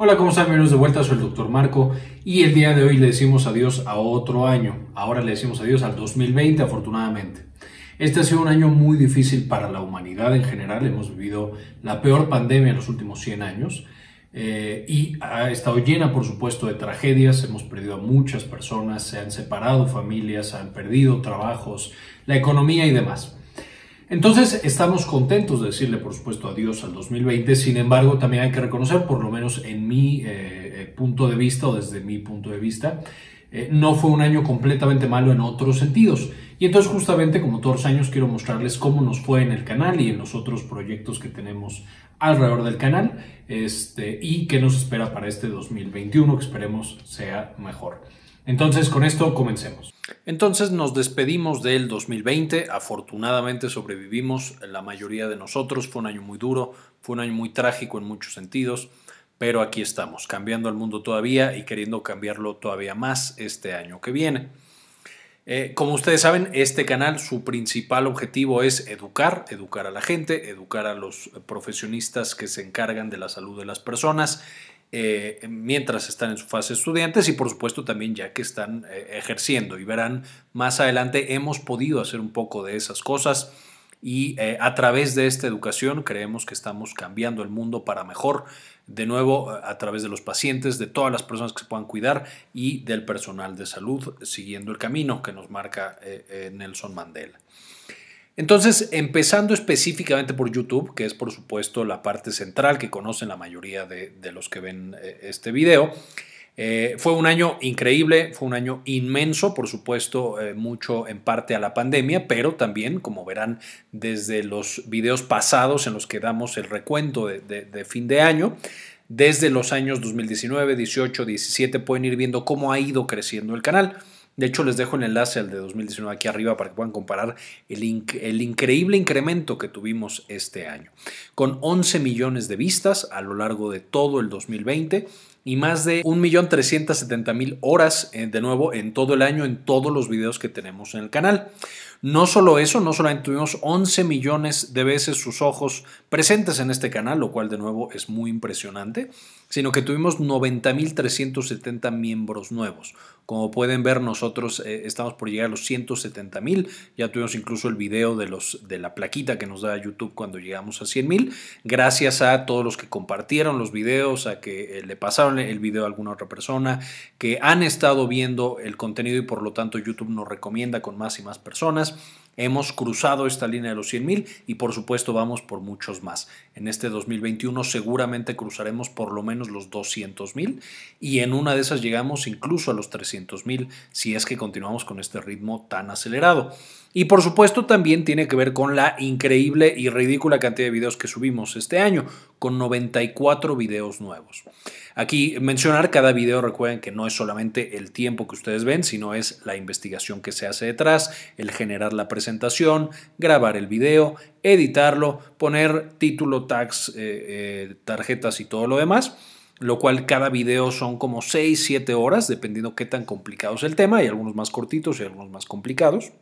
Hola, ¿cómo están? Bienvenidos de vuelta, soy el Dr. Marco y el día de hoy le decimos adiós a otro año. Ahora le decimos adiós al 2020, afortunadamente. Este ha sido un año muy difícil para la humanidad en general. Hemos vivido la peor pandemia en los últimos 100 años eh, y ha estado llena, por supuesto, de tragedias. Hemos perdido a muchas personas, se han separado familias, han perdido trabajos, la economía y demás. Entonces estamos contentos de decirle, por supuesto, adiós al 2020, sin embargo también hay que reconocer, por lo menos en mi eh, eh, punto de vista o desde mi punto de vista, eh, no fue un año completamente malo en otros sentidos. Y entonces justamente como todos los años quiero mostrarles cómo nos fue en el canal y en los otros proyectos que tenemos alrededor del canal este, y qué nos espera para este 2021 que esperemos sea mejor. Entonces, con esto comencemos. Entonces nos despedimos del 2020, afortunadamente sobrevivimos, la mayoría de nosotros, fue un año muy duro, fue un año muy trágico en muchos sentidos, pero aquí estamos, cambiando el mundo todavía y queriendo cambiarlo todavía más este año que viene. Eh, como ustedes saben, este canal, su principal objetivo es educar, educar a la gente, educar a los profesionistas que se encargan de la salud de las personas eh, mientras están en su fase estudiantes y por supuesto también ya que están eh, ejerciendo y verán más adelante hemos podido hacer un poco de esas cosas y eh, a través de esta educación creemos que estamos cambiando el mundo para mejor, de nuevo a través de los pacientes, de todas las personas que se puedan cuidar y del personal de salud, siguiendo el camino que nos marca Nelson Mandela. Entonces, empezando específicamente por YouTube, que es por supuesto la parte central que conocen la mayoría de, los que ven eh, este video, eh, fue un año increíble, fue un año inmenso, por supuesto, eh, mucho en parte a la pandemia, pero también, como verán desde los videos pasados en los que damos el recuento de, de fin de año, desde los años 2019, 18, 17 pueden ir viendo cómo ha ido creciendo el canal. De hecho, les dejo el enlace al de 2019 aquí arriba para que puedan comparar el, increíble incremento que tuvimos este año, con 11 millones de vistas a lo largo de todo el 2020 y más de 1.370.000 horas eh, de nuevo en todo el año en todos los videos que tenemos en el canal. No solo eso, no solamente tuvimos 11 millones de veces sus ojos presentes en este canal, lo cual de nuevo es muy impresionante, sino que tuvimos 90.370 miembros nuevos. Como pueden ver, nosotros eh, estamos por llegar a los 170.000. Ya tuvimos incluso el video de, los, de la plaquita que nos da YouTube cuando llegamos a 100.000. Gracias a todos los que compartieron los videos, a que eh, le pasaron el video a alguna otra persona, que han estado viendo el contenido y por lo tanto YouTube nos recomienda con más y más personas. Hemos cruzado esta línea de los 100,000 mil y por supuesto vamos por muchos más. En este 2021 seguramente cruzaremos por lo menos los 200,000 mil y en una de esas llegamos incluso a los 300,000 mil si es que continuamos con este ritmo tan acelerado. Y por supuesto también tiene que ver con la increíble y ridícula cantidad de videos que subimos este año, con 94 videos nuevos. Aquí mencionar cada video, recuerden que no es solamente el tiempo que ustedes ven, sino es la investigación que se hace detrás, el generar la presentación, grabar el video, editarlo, poner título, tags, eh, eh, tarjetas y todo lo demás lo cual cada video son como 6, 7 horas, dependiendo qué tan complicado es el tema, hay algunos más cortitos y algunos más complicados.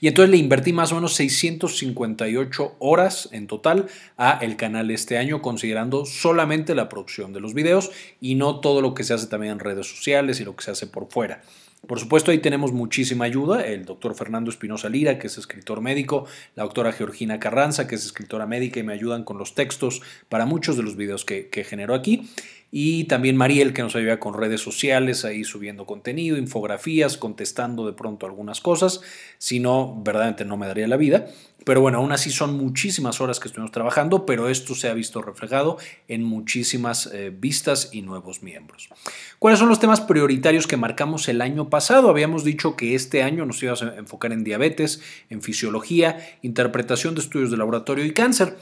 Y entonces le invertí más o menos 658 horas en total a el canal este año, considerando solamente la producción de los videos y no todo lo que se hace también en redes sociales y lo que se hace por fuera. Por supuesto, ahí tenemos muchísima ayuda, el doctor Fernando Espinosa Lira, que es escritor médico, la doctora Georgina Carranza, que es escritora médica y me ayudan con los textos para muchos de los videos que, que genero aquí y también Mariel que nos ayuda con redes sociales, ahí subiendo contenido, infografías, contestando de pronto algunas cosas, si no, verdaderamente no me daría la vida. Pero bueno, aún así son muchísimas horas que estuvimos trabajando, pero esto se ha visto reflejado en muchísimas eh, vistas y nuevos miembros. ¿Cuáles son los temas prioritarios que marcamos el año pasado? Habíamos dicho que este año nos íbamos a enfocar en diabetes, en fisiología, interpretación de estudios de laboratorio y cáncer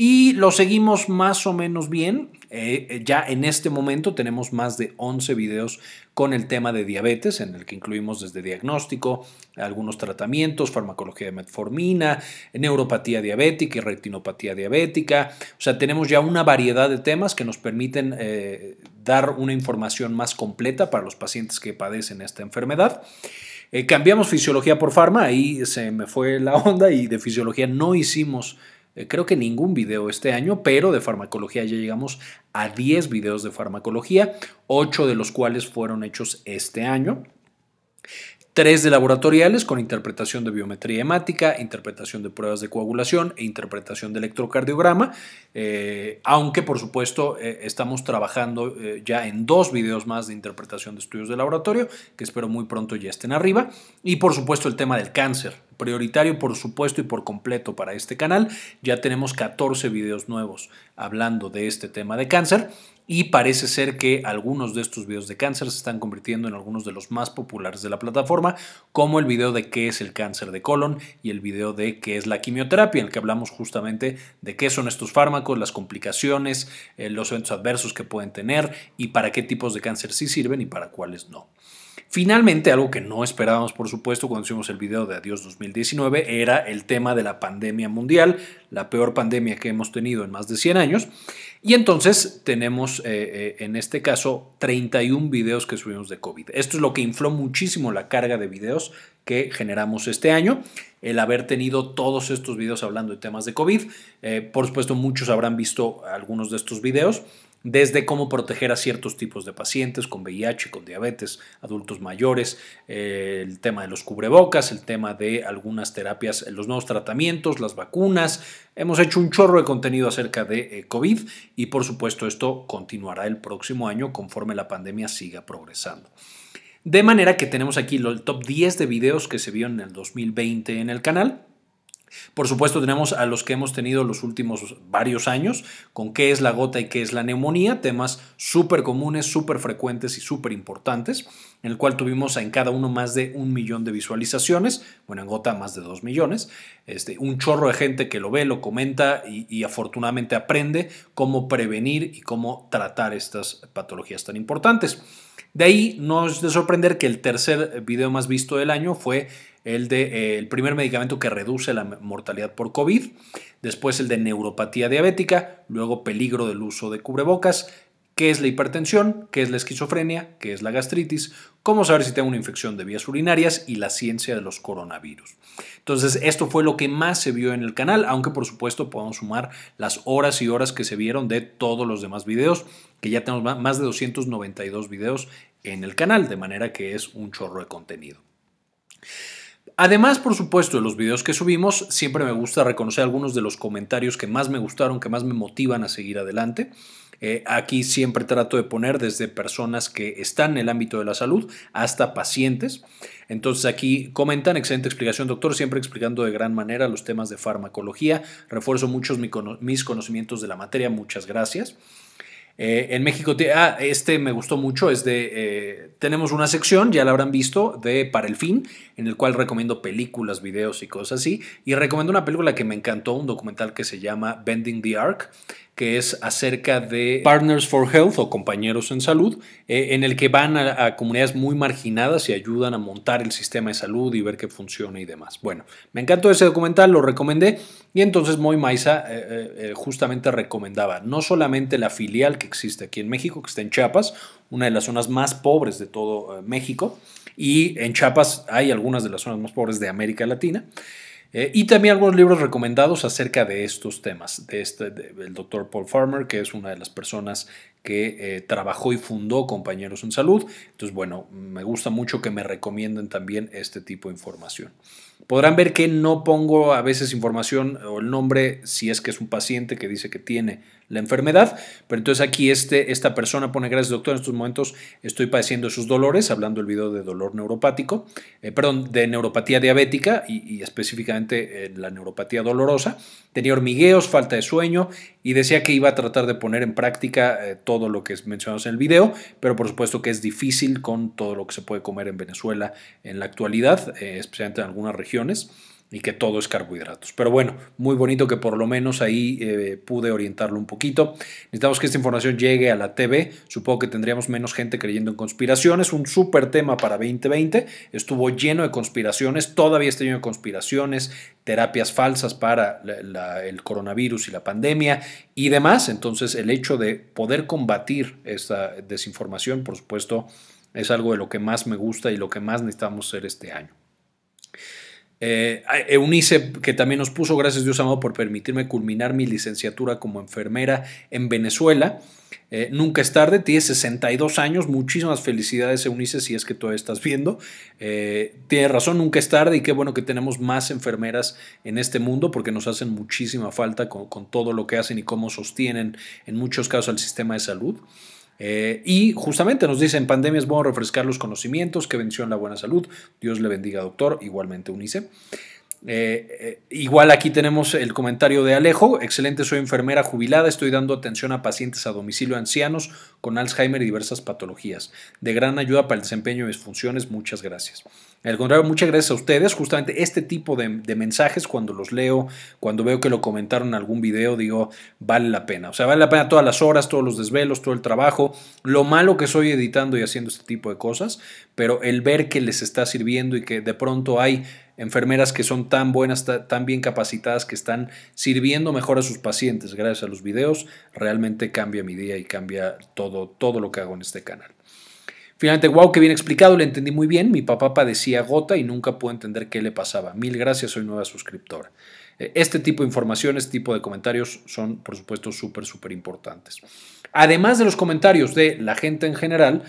y lo seguimos más o menos bien. Eh, eh, ya en este momento tenemos más de 11 videos con el tema de diabetes, en el que incluimos desde diagnóstico, algunos tratamientos, farmacología de metformina, neuropatía diabética y retinopatía diabética. O sea, tenemos ya una variedad de temas que nos permiten eh, dar una información más completa para los pacientes que padecen esta enfermedad. cambiamos fisiología por farma, ahí se me fue la onda y de fisiología no hicimos eh, creo que ningún video este año, pero de farmacología ya llegamos a 10 videos de farmacología, 8 de los cuales fueron hechos este año. 3 de laboratoriales con interpretación de biometría hemática, interpretación de pruebas de coagulación e interpretación de electrocardiograma, eh, aunque por supuesto eh, estamos trabajando ya en dos videos más de interpretación de estudios de laboratorio, que espero muy pronto ya estén arriba, y por supuesto el tema del cáncer, prioritario por supuesto y por completo para este canal. Ya tenemos 14 videos nuevos hablando de este tema de cáncer y parece ser que algunos de estos videos de cáncer se están convirtiendo en algunos de los más populares de la plataforma, como el video de qué es el cáncer de colon y el video de qué es la quimioterapia, en el que hablamos justamente de qué son estos fármacos, las complicaciones, eh, los eventos adversos que pueden tener y para qué tipos de cáncer sí sirven y para cuáles no. Finalmente, algo que no esperábamos, por supuesto, cuando hicimos el video de Adiós 2019, era el tema de la pandemia mundial, la peor pandemia que hemos tenido en más de 100 años. Y entonces tenemos, eh, eh, en este caso, 31 videos que subimos de COVID. Esto es lo que infló muchísimo la carga de videos que generamos este año, el haber tenido todos estos videos hablando de temas de COVID. Eh, por supuesto, muchos habrán visto algunos de estos videos desde cómo proteger a ciertos tipos de pacientes con VIH, con diabetes, adultos mayores, eh, el tema de los cubrebocas, el tema de algunas terapias, los nuevos tratamientos, las vacunas. Hemos hecho un chorro de contenido acerca de eh, COVID y por supuesto esto continuará el próximo año conforme la pandemia siga progresando. De manera que tenemos aquí el top 10 de videos que se vieron en el 2020 en el canal por supuesto, tenemos a los que hemos tenido los últimos varios años, con qué es la gota y qué es la neumonía, temas súper comunes, súper frecuentes y súper importantes, en el cual tuvimos en cada uno más de un millón de visualizaciones, bueno, en gota más de dos millones, este, un chorro de gente que lo ve, lo comenta y afortunadamente aprende cómo prevenir y cómo tratar estas patologías tan importantes. De ahí no es de sorprender que el tercer video más visto del año fue el de eh, el primer medicamento que reduce la mortalidad por COVID, después el de neuropatía diabética, luego peligro del uso de cubrebocas, ¿Qué es la hipertensión? ¿Qué es la esquizofrenia? ¿Qué es la gastritis? ¿Cómo saber si tengo una infección de vías urinarias? Y la ciencia de los coronavirus. Entonces, esto fue lo que más se vio en el canal, aunque por supuesto podemos sumar las horas y horas que se vieron de todos los demás videos, que ya tenemos más de 292 videos en el canal, de manera que es un chorro de contenido. Además, por supuesto, de los videos que subimos, siempre me gusta reconocer algunos de los comentarios que más me gustaron, que más me motivan a seguir adelante. Eh, aquí siempre trato de poner desde personas que están en el ámbito de la salud hasta pacientes. Entonces aquí comentan, excelente explicación doctor, siempre explicando de gran manera los temas de farmacología. Refuerzo muchos mis conocimientos de la materia, muchas gracias. Eh, en México, ah, este me gustó mucho, es de, eh, tenemos una sección, ya la habrán visto, de Para el Fin, en el cual recomiendo películas, videos y cosas así. Y recomiendo una película que me encantó, un documental que se llama Bending the Arc, que es acerca de Partners for Health o Compañeros en Salud, eh, en el que van a, comunidades muy marginadas y ayudan a montar el sistema de salud y ver que funciona y demás. Bueno, me encantó ese documental, lo recomendé y entonces Moy Maiza eh, eh, justamente recomendaba no solamente la filial que existe aquí en México, que está en Chiapas, una de las zonas más pobres de todo México, y en Chiapas hay algunas de las zonas más pobres de América Latina, eh, y también algunos libros recomendados acerca de estos temas, de este, del doctor Paul Farmer, que es una de las personas que eh, trabajó y fundó Compañeros en Salud. Entonces, bueno, me gusta mucho que me recomienden también este tipo de información. Podrán ver que no pongo a veces información o el nombre si es que es un paciente que dice que tiene la enfermedad. Pero entonces aquí este, esta persona pone, gracias doctor, en estos momentos estoy padeciendo sus dolores, hablando el video de dolor neuropático, eh, perdón, de neuropatía diabética y, específicamente eh, la neuropatía dolorosa. Tenía hormigueos, falta de sueño y decía que iba a tratar de poner en práctica eh, todo lo que mencionamos en el video, pero por supuesto que es difícil con todo lo que se puede comer en Venezuela en la actualidad, especialmente en algunas regiones y que todo es carbohidratos. Pero bueno, muy bonito que por lo menos ahí eh, pude orientarlo un poquito. Necesitamos que esta información llegue a la TV. Supongo que tendríamos menos gente creyendo en conspiraciones. Un súper tema para 2020. Estuvo lleno de conspiraciones. Todavía está lleno de conspiraciones, terapias falsas para el coronavirus y la pandemia y demás. Entonces, el hecho de poder combatir esta desinformación, por supuesto, es algo de lo que más me gusta y lo que más necesitamos hacer este año. Eh, Eunice, que también nos puso, gracias Dios amado por permitirme culminar mi licenciatura como enfermera en Venezuela. Eh, nunca es tarde, tiene 62 años, muchísimas felicidades Eunice si es que todavía estás viendo. Eh, tiene razón, nunca es tarde y qué bueno que tenemos más enfermeras en este mundo porque nos hacen muchísima falta con, con todo lo que hacen y cómo sostienen en muchos casos el sistema de salud. Eh, y justamente nos dicen, pandemia es bueno refrescar los conocimientos, que en la buena salud, Dios le bendiga doctor, igualmente UNICE. Eh, eh, igual aquí tenemos el comentario de Alejo. Excelente, soy enfermera jubilada. Estoy dando atención a pacientes a domicilio, ancianos con Alzheimer y diversas patologías. De gran ayuda para el desempeño de mis funciones. Muchas gracias. el contrario, muchas gracias a ustedes. Justamente este tipo de, mensajes, cuando los leo, cuando veo que lo comentaron en algún video, digo, vale la pena. O sea, vale la pena todas las horas, todos los desvelos, todo el trabajo. Lo malo que soy editando y haciendo este tipo de cosas, pero el ver que les está sirviendo y que de pronto hay enfermeras que son tan buenas, tan bien capacitadas, que están sirviendo mejor a sus pacientes gracias a los videos, realmente cambia mi día y cambia todo, todo lo que hago en este canal. Finalmente, wow, qué bien explicado, le entendí muy bien. Mi papá padecía gota y nunca pude entender qué le pasaba. Mil gracias, soy nueva suscriptora. E, este tipo de información, este tipo de comentarios son, por supuesto, súper, súper importantes. Además de los comentarios de la gente en general,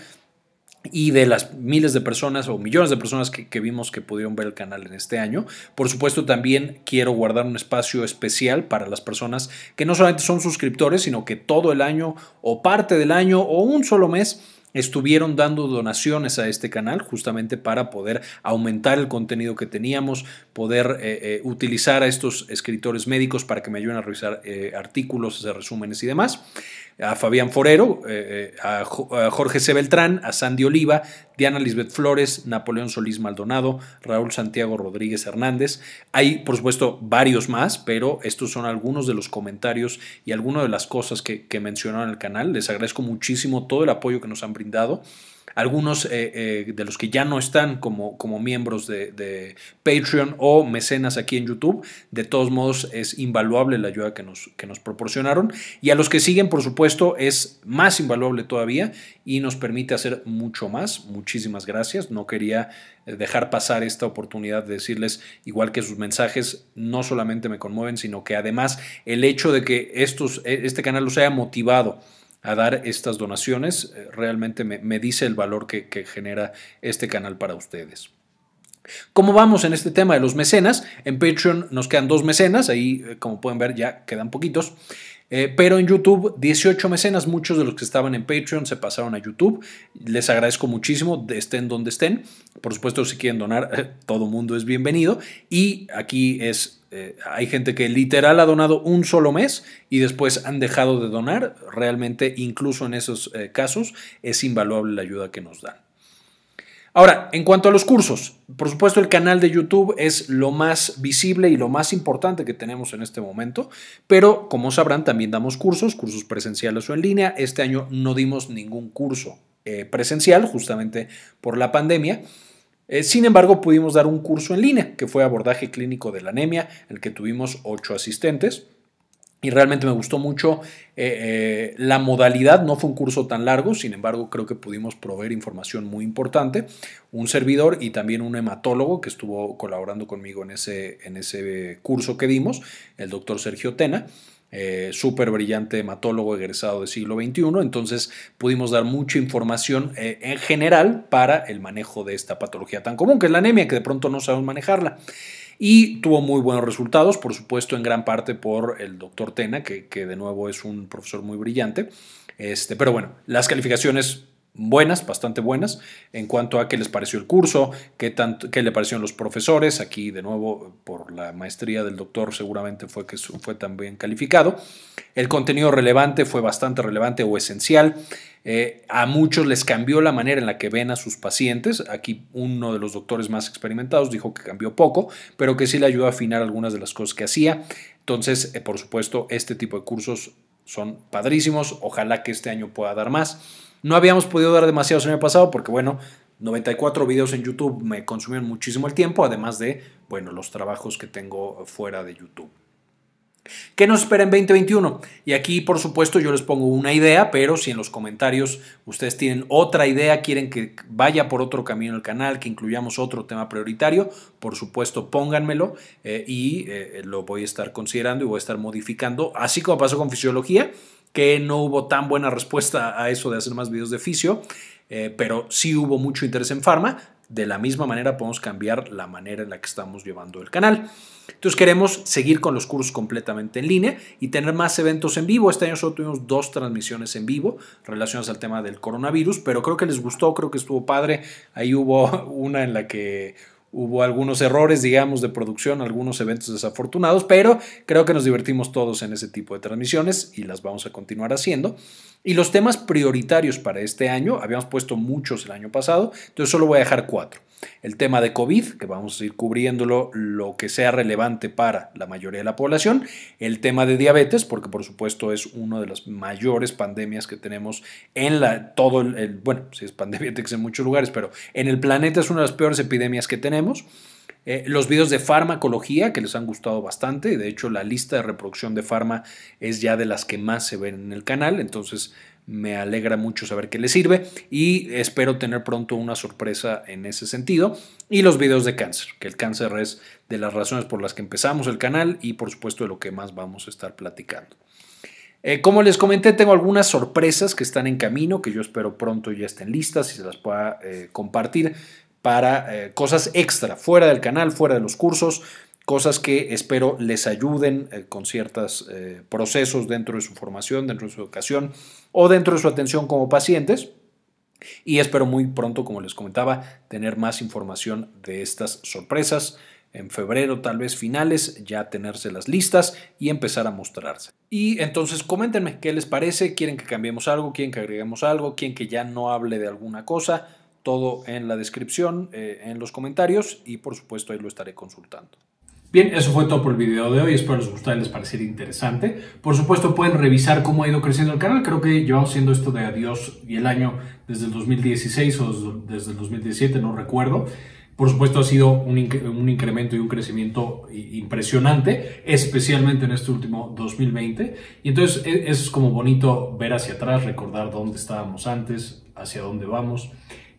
y de las miles de personas o millones de personas que, vimos que pudieron ver el canal en este año. Por supuesto, también quiero guardar un espacio especial para las personas que no solamente son suscriptores, sino que todo el año o parte del año o un solo mes estuvieron dando donaciones a este canal justamente para poder aumentar el contenido que teníamos, poder eh, eh, utilizar a estos escritores médicos para que me ayuden a revisar eh, artículos, hacer resúmenes y demás a Fabián Forero, eh, eh, a Jorge C. Beltrán, a Sandy Oliva, Diana Lisbeth Flores, Napoleón Solís Maldonado, Raúl Santiago Rodríguez Hernández. Hay, por supuesto, varios más, pero estos son algunos de los comentarios y algunas de las cosas que, que mencionaron en el canal. Les agradezco muchísimo todo el apoyo que nos han brindado algunos eh, eh, de los que ya no están como, como miembros de, Patreon o mecenas aquí en YouTube. De todos modos, es invaluable la ayuda que nos, que nos proporcionaron. Y a los que siguen, por supuesto, es más invaluable todavía y nos permite hacer mucho más. Muchísimas gracias. No quería eh, dejar pasar esta oportunidad de decirles, igual que sus mensajes no solamente me conmueven, sino que además el hecho de que estos, e, este canal los haya motivado a dar estas donaciones. Eh, realmente me, dice el valor que, genera este canal para ustedes. ¿Cómo vamos en este tema de los mecenas? En Patreon nos quedan dos mecenas, ahí eh, como pueden ver ya quedan poquitos. Eh, pero en YouTube, 18 mecenas, muchos de los que estaban en Patreon se pasaron a YouTube. Les agradezco muchísimo, estén donde estén. Por supuesto, si quieren donar, todo mundo es bienvenido. Y aquí es eh, hay gente que literal ha donado un solo mes y después han dejado de donar. Realmente, incluso en esos eh, casos, es invaluable la ayuda que nos dan. Ahora, en cuanto a los cursos, por supuesto el canal de YouTube es lo más visible y lo más importante que tenemos en este momento, pero como sabrán también damos cursos, cursos presenciales o en línea. Este año no dimos ningún curso eh, presencial justamente por la pandemia. Eh, sin embargo, pudimos dar un curso en línea, que fue abordaje clínico de la anemia, en el que tuvimos ocho asistentes. Y realmente me gustó mucho eh, eh, la modalidad, no fue un curso tan largo, sin embargo creo que pudimos proveer información muy importante. Un servidor y también un hematólogo que estuvo colaborando conmigo en ese, en ese curso que dimos, el doctor Sergio Tena. Eh, súper brillante hematólogo egresado del siglo XXI. Entonces pudimos dar mucha información eh, en general para el manejo de esta patología tan común que es la anemia, que de pronto no sabemos manejarla. Y tuvo muy buenos resultados, por supuesto, en gran parte por el doctor Tena, que, que de nuevo es un profesor muy brillante. Este, pero bueno, las calificaciones buenas, bastante buenas, en cuanto a qué les pareció el curso, qué, tanto, qué le parecieron los profesores. Aquí, de nuevo, por la maestría del doctor, seguramente fue que fue tan bien calificado. El contenido relevante fue bastante relevante o esencial. Eh, a muchos les cambió la manera en la que ven a sus pacientes. Aquí uno de los doctores más experimentados dijo que cambió poco, pero que sí le ayudó a afinar algunas de las cosas que hacía. Entonces, eh, por supuesto, este tipo de cursos son padrísimos. Ojalá que este año pueda dar más. No habíamos podido dar demasiados el año pasado porque, bueno, 94 videos en YouTube me consumieron muchísimo el tiempo, además de, bueno, los trabajos que tengo fuera de YouTube. ¿Qué nos espera en 2021? Y aquí, por supuesto, yo les pongo una idea, pero si en los comentarios ustedes tienen otra idea, quieren que vaya por otro camino el canal, que incluyamos otro tema prioritario, por supuesto, pónganmelo eh, y eh, lo voy a estar considerando y voy a estar modificando, así como pasó con fisiología, que no hubo tan buena respuesta a eso de hacer más videos de fisio. Eh, pero sí hubo mucho interés en farma, de la misma manera podemos cambiar la manera en la que estamos llevando el canal. Entonces queremos seguir con los cursos completamente en línea y tener más eventos en vivo. Este año solo tuvimos dos transmisiones en vivo relacionadas al tema del coronavirus, pero creo que les gustó, creo que estuvo padre. Ahí hubo una en la que hubo algunos errores, digamos, de producción, algunos eventos desafortunados, pero creo que nos divertimos todos en ese tipo de transmisiones y las vamos a continuar haciendo. Y los temas prioritarios para este año, habíamos puesto muchos el año pasado, entonces solo voy a dejar cuatro. El tema de COVID, que vamos a ir cubriéndolo lo que sea relevante para la mayoría de la población. El tema de diabetes, porque por supuesto es una de las mayores pandemias que tenemos en la, todo el, bueno, si es pandemia, en muchos lugares, pero en el planeta es una de las peores epidemias que tenemos. Eh, los videos de farmacología, que les han gustado bastante. De hecho, la lista de reproducción de farma es ya de las que más se ven en el canal. Entonces, me alegra mucho saber que les sirve y espero tener pronto una sorpresa en ese sentido. Y los videos de cáncer, que el cáncer es de las razones por las que empezamos el canal y por supuesto de lo que más vamos a estar platicando. Eh, como les comenté, tengo algunas sorpresas que están en camino, que yo espero pronto ya estén listas y se las pueda eh, compartir para eh, cosas extra, fuera del canal, fuera de los cursos, cosas que espero les ayuden eh, con ciertos eh, procesos dentro de su formación, dentro de su educación o dentro de su atención como pacientes. Y espero muy pronto, como les comentaba, tener más información de estas sorpresas. En febrero, tal vez finales, ya tenerse las listas y empezar a mostrarse. Y entonces coméntenme qué les parece, quieren que cambiemos algo, quieren que agreguemos algo, quieren que ya no hable de alguna cosa todo en la descripción, eh, en los comentarios y por supuesto ahí lo estaré consultando. Bien, eso fue todo por el video de hoy. Espero les gustara y les pareciera interesante. Por supuesto, pueden revisar cómo ha ido creciendo el canal. Creo que llevamos haciendo esto de adiós y el año desde el 2016 o desde el 2017, no recuerdo. Por supuesto, ha sido un, un incremento y un crecimiento impresionante, especialmente en este último 2020. Y entonces e, es como bonito ver hacia atrás, recordar dónde estábamos antes, hacia dónde vamos.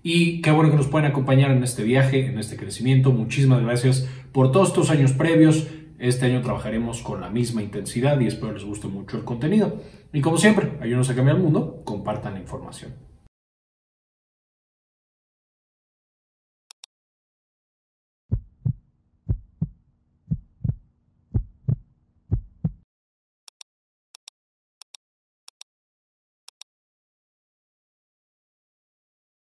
Y qué bueno que nos pueden acompañar en este viaje, en este crecimiento. Muchísimas gracias por todos estos años previos. Este año trabajaremos con la misma intensidad y espero les guste mucho el contenido. Y como siempre, ayúdenos a cambiar el mundo, compartan la información.